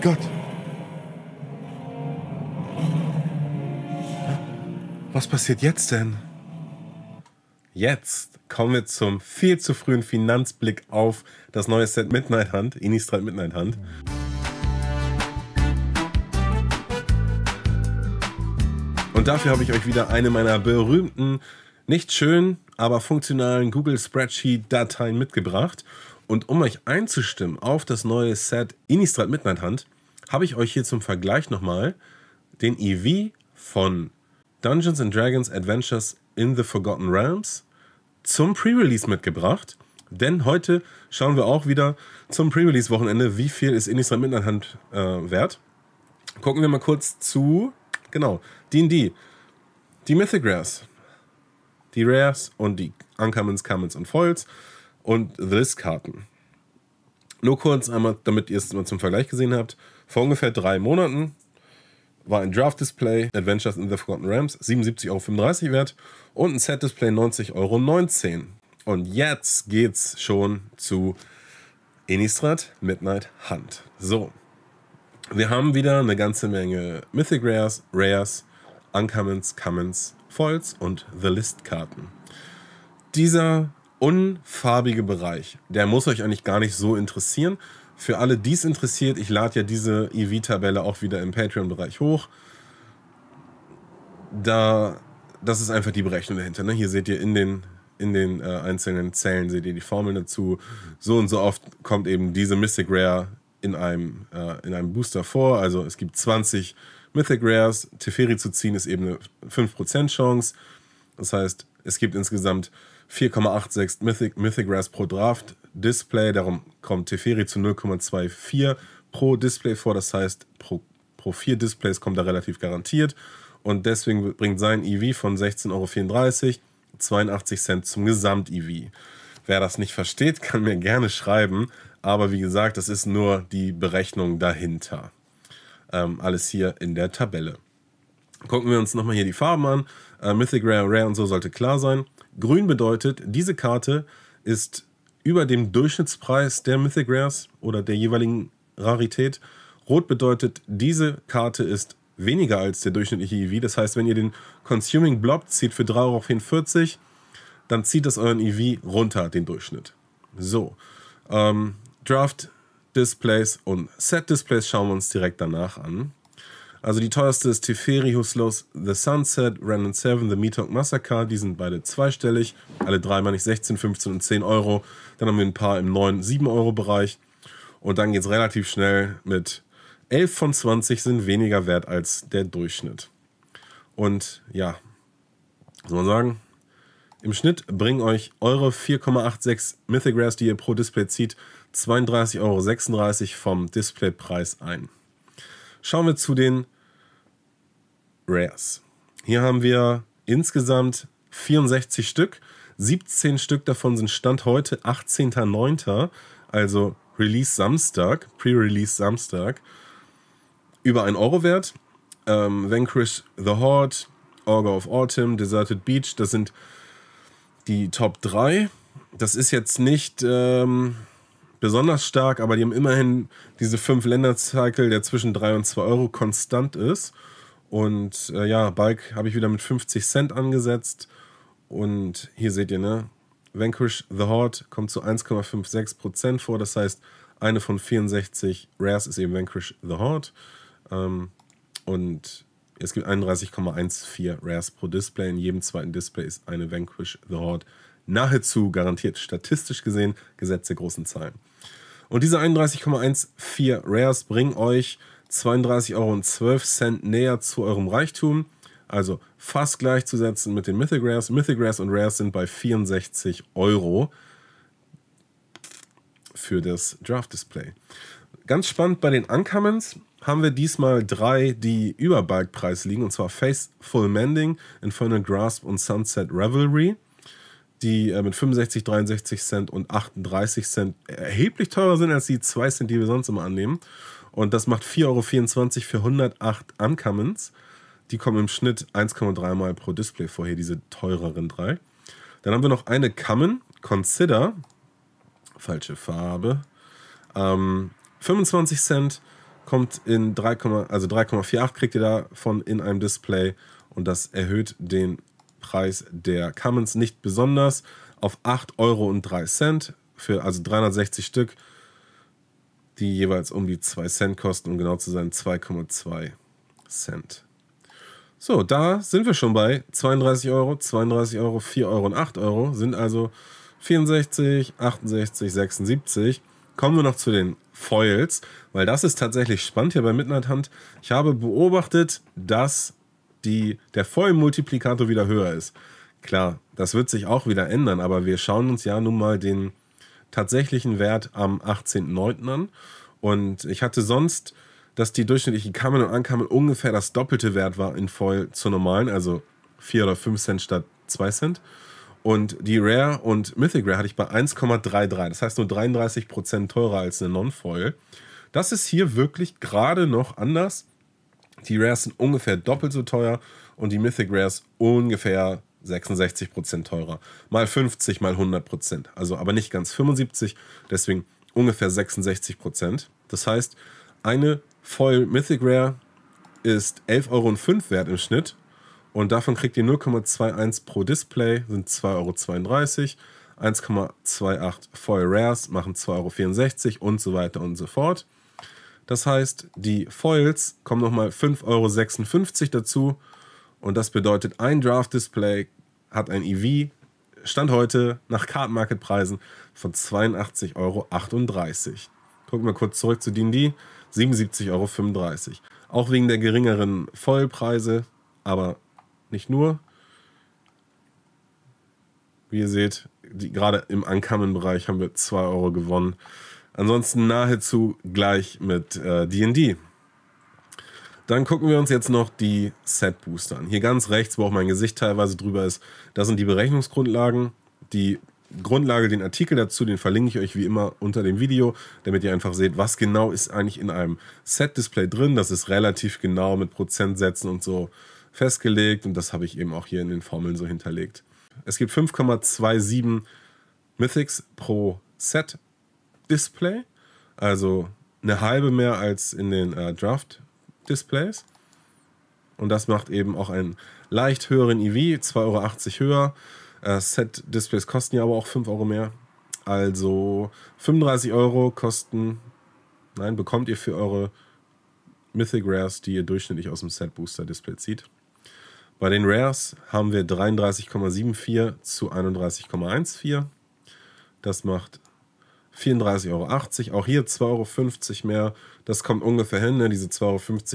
Gott. Was passiert jetzt denn? Jetzt kommen wir zum viel zu frühen Finanzblick auf das neue Set Midnight Hand, Innistrad Midnight Hand. Und dafür habe ich euch wieder eine meiner berühmten, nicht schön, aber funktionalen Google Spreadsheet-Dateien mitgebracht. Und um euch einzustimmen auf das neue Set Inistrad Midnight Hunt, habe ich euch hier zum Vergleich nochmal den EV von Dungeons and Dragons Adventures in the Forgotten Realms zum Pre-Release mitgebracht. Denn heute schauen wir auch wieder zum Pre-Release-Wochenende, wie viel ist Innistrad Midnight Hunt äh, wert. Gucken wir mal kurz zu, genau, D&D, die Mythic Rares, die Rares und die Uncommons, Commons und Foils und This-Karten. Nur kurz einmal, damit ihr es mal zum Vergleich gesehen habt. Vor ungefähr drei Monaten war ein Draft-Display Adventures in the Forgotten Rams 77,35 Euro wert und ein Set-Display 90,19 Euro. Und jetzt geht's schon zu Innistrad Midnight Hunt. So, wir haben wieder eine ganze Menge Mythic Rares, Rares, Uncommons, Commons, Foils und The List-Karten. Dieser unfarbige Bereich. Der muss euch eigentlich gar nicht so interessieren. Für alle, die es interessiert, ich lade ja diese EV-Tabelle auch wieder im Patreon-Bereich hoch. Da, das ist einfach die Berechnung dahinter. Ne? Hier seht ihr in den, in den äh, einzelnen Zellen seht ihr die Formeln dazu. So und so oft kommt eben diese Mystic Rare in einem, äh, in einem Booster vor. Also es gibt 20 Mythic Rares. Teferi zu ziehen ist eben eine 5% Chance. Das heißt, es gibt insgesamt 4,86 Mythic, Mythic Res pro Draft Display, darum kommt Teferi zu 0,24 pro Display vor, das heißt pro, pro vier Displays kommt er relativ garantiert und deswegen bringt sein EV von 16,34 Euro 82 Cent zum Gesamt-EV. Wer das nicht versteht, kann mir gerne schreiben, aber wie gesagt, das ist nur die Berechnung dahinter. Ähm, alles hier in der Tabelle. Gucken wir uns nochmal hier die Farben an. Äh, Mythic Rare, Rare und so sollte klar sein. Grün bedeutet, diese Karte ist über dem Durchschnittspreis der Mythic Rares oder der jeweiligen Rarität. Rot bedeutet, diese Karte ist weniger als der durchschnittliche EV. Das heißt, wenn ihr den Consuming Blob zieht für 3,44 Euro, dann zieht das euren EV runter, den Durchschnitt. So, ähm, Draft Displays und Set Displays schauen wir uns direkt danach an. Also die teuerste ist Teferi, Who Slows The Sunset, Random 7, The Meatog Massacre. Die sind beide zweistellig. Alle drei meine ich 16, 15 und 10 Euro. Dann haben wir ein paar im 9, 7 Euro Bereich. Und dann geht es relativ schnell mit 11 von 20 sind weniger wert als der Durchschnitt. Und ja, soll man sagen, im Schnitt bringen euch eure 4,86 Mythic Rares, die ihr pro Display zieht, 32,36 Euro vom Displaypreis ein. Schauen wir zu den Rares. Hier haben wir insgesamt 64 Stück. 17 Stück davon sind Stand heute, 18.09., also Release Samstag, Pre-Release Samstag. Über 1 Euro wert. Ähm, Vanquish the Horde, Orga of Autumn, Deserted Beach, das sind die Top 3. Das ist jetzt nicht ähm, besonders stark, aber die haben immerhin diese fünf Länder-Cycle, der zwischen 3 und 2 Euro konstant ist. Und äh, ja, Bike habe ich wieder mit 50 Cent angesetzt. Und hier seht ihr, ne? Vanquish the Horde kommt zu 1,56% vor. Das heißt, eine von 64 Rares ist eben Vanquish the Horde. Ähm, und es gibt 31,14 Rares pro Display. In jedem zweiten Display ist eine Vanquish the Horde nahezu garantiert, statistisch gesehen, Gesetz der großen Zahlen. Und diese 31,14 Rares bringen euch 32,12 Euro näher zu eurem Reichtum, also fast gleichzusetzen mit den Mythic Rares. Mythic Rares und Rares sind bei 64 Euro für das Draft-Display. Ganz spannend bei den Uncommons haben wir diesmal drei, die über Bulkpreis liegen, und zwar Faithful Mending, Infernal Grasp und Sunset Revelry die äh, mit 65, 63 Cent und 38 Cent erheblich teurer sind als die 2 Cent, die wir sonst immer annehmen. Und das macht 4,24 Euro für 108 Uncommons. Die kommen im Schnitt 1,3 Mal pro Display vorher, diese teureren drei. Dann haben wir noch eine Common, Consider, falsche Farbe, ähm, 25 Cent, kommt in 3, also 3,48 kriegt ihr davon in einem Display und das erhöht den Preis der Commons nicht besonders auf 8,03 Euro für also 360 Stück, die jeweils um die 2 Cent kosten, um genau zu sein 2,2 Cent. So, da sind wir schon bei 32 Euro, 32 Euro, 4 Euro und 8 Euro sind also 64, 68, 76. Kommen wir noch zu den Foils, weil das ist tatsächlich spannend hier bei Midnight Hunt. Ich habe beobachtet, dass die, der Vollmultiplikator wieder höher ist. Klar, das wird sich auch wieder ändern, aber wir schauen uns ja nun mal den tatsächlichen Wert am 18.09. an. Und ich hatte sonst, dass die durchschnittlichen Kammern und Ankammern ungefähr das doppelte Wert war in voll zur normalen, also 4 oder 5 Cent statt 2 Cent. Und die Rare und Mythic Rare hatte ich bei 1,33. Das heißt nur 33% teurer als eine Non-Foil. Das ist hier wirklich gerade noch anders. Die Rares sind ungefähr doppelt so teuer und die Mythic Rares ungefähr 66% teurer. Mal 50, mal 100%. Also aber nicht ganz 75, deswegen ungefähr 66%. Das heißt, eine Foil Mythic Rare ist 11,05 Euro wert im Schnitt und davon kriegt ihr 0,21 pro Display, sind 2,32 Euro. 1,28 Foil Rares machen 2,64 Euro und so weiter und so fort. Das heißt, die Foils kommen nochmal 5,56 Euro dazu. Und das bedeutet, ein Draft-Display hat ein EV, Stand heute nach Card Market Preisen von 82,38 Euro. Gucken wir kurz zurück zu D&D, 77,35 Euro. Auch wegen der geringeren Vollpreise, aber nicht nur. Wie ihr seht, die, gerade im Ankamen-Bereich haben wir 2 Euro gewonnen. Ansonsten nahezu gleich mit DD. Äh, dann gucken wir uns jetzt noch die Set Booster an. Hier ganz rechts, wo auch mein Gesicht teilweise drüber ist, das sind die Berechnungsgrundlagen. Die Grundlage, den Artikel dazu, den verlinke ich euch wie immer unter dem Video, damit ihr einfach seht, was genau ist eigentlich in einem Set-Display drin. Das ist relativ genau mit Prozentsätzen und so festgelegt und das habe ich eben auch hier in den Formeln so hinterlegt. Es gibt 5,27 Mythics pro Set Display, also eine halbe mehr als in den äh, Draft-Displays. Und das macht eben auch einen leicht höheren EV, 2,80 Euro höher. Äh, Set-Displays kosten ja aber auch 5 Euro mehr. Also 35 Euro kosten, nein, bekommt ihr für eure Mythic Rares, die ihr durchschnittlich aus dem Set Booster Display zieht. Bei den Rares haben wir 33,74 zu 31,14. Das macht 34,80 Euro. Auch hier 2,50 Euro mehr. Das kommt ungefähr hin. Ne? Diese 2,50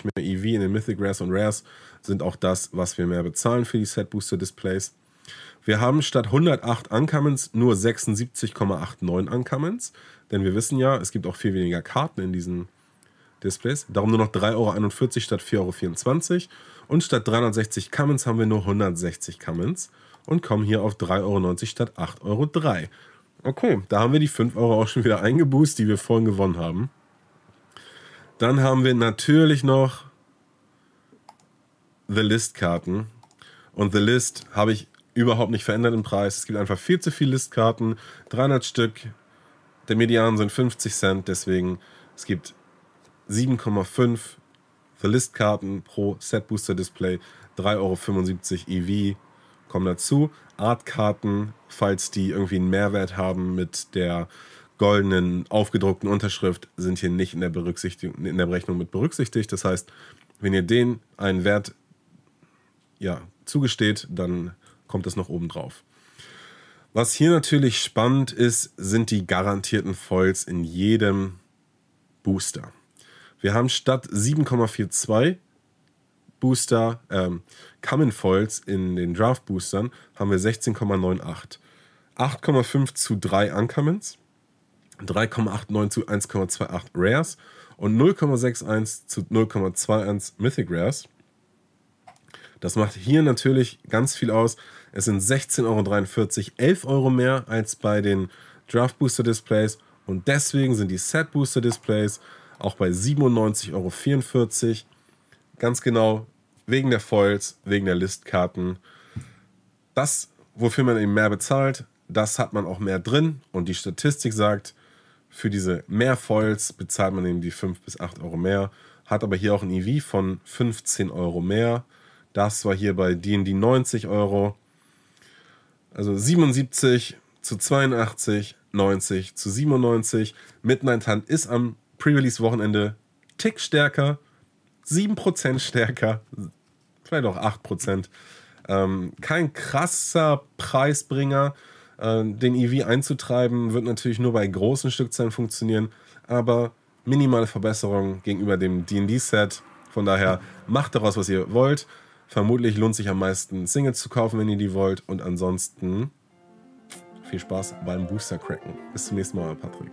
Euro mehr EV in den Mythic Rares und Rares sind auch das, was wir mehr bezahlen für die Set Booster Displays. Wir haben statt 108 Uncommons nur 76,89 Uncommons. Denn wir wissen ja, es gibt auch viel weniger Karten in diesen Displays. Darum nur noch 3,41 Euro statt 4,24 Euro. Und statt 360 Commons haben wir nur 160 Commons und kommen hier auf 3,90 Euro statt 8,03 Euro. Okay, da haben wir die 5 Euro auch schon wieder eingeboost, die wir vorhin gewonnen haben. Dann haben wir natürlich noch The List-Karten. Und The List habe ich überhaupt nicht verändert im Preis. Es gibt einfach viel zu viele List-Karten. 300 Stück. Der Median sind 50 Cent. Deswegen, es gibt 7,5 The List-Karten pro Set Booster Display. 3,75 Euro EV kommen dazu. Artkarten, falls die irgendwie einen Mehrwert haben mit der goldenen aufgedruckten Unterschrift, sind hier nicht in der, Berücksichtigung, in der Berechnung mit berücksichtigt. Das heißt, wenn ihr den einen Wert ja, zugesteht, dann kommt das noch oben drauf. Was hier natürlich spannend ist, sind die garantierten Foils in jedem Booster. Wir haben statt 7,42 Booster, ähm, Common Foils in den Draft Boostern haben wir 16,98. 8,5 zu 3 Uncommons, 3,89 zu 1,28 Rares und 0,61 zu 0,21 Mythic Rares. Das macht hier natürlich ganz viel aus. Es sind 16,43 Euro, 11 Euro mehr als bei den Draft Booster Displays und deswegen sind die Set Booster Displays auch bei 97,44 Euro. Ganz genau wegen der Foils, wegen der Listkarten. Das, wofür man eben mehr bezahlt, das hat man auch mehr drin. Und die Statistik sagt, für diese mehr Foils bezahlt man eben die 5 bis 8 Euro mehr, hat aber hier auch ein EV von 15 Euro mehr. Das war hier bei D&D 90 Euro. Also 77 zu 82, 90 zu 97. Midnight Hunt ist am Pre-Release-Wochenende Tick stärker, 7% stärker, vielleicht auch 8%. Ähm, kein krasser Preisbringer. Äh, den EV einzutreiben wird natürlich nur bei großen Stückzahlen funktionieren, aber minimale Verbesserung gegenüber dem DD-Set. Von daher macht daraus, was ihr wollt. Vermutlich lohnt sich am meisten Singles zu kaufen, wenn ihr die wollt. Und ansonsten viel Spaß beim Booster cracken. Bis zum nächsten Mal, Patrick.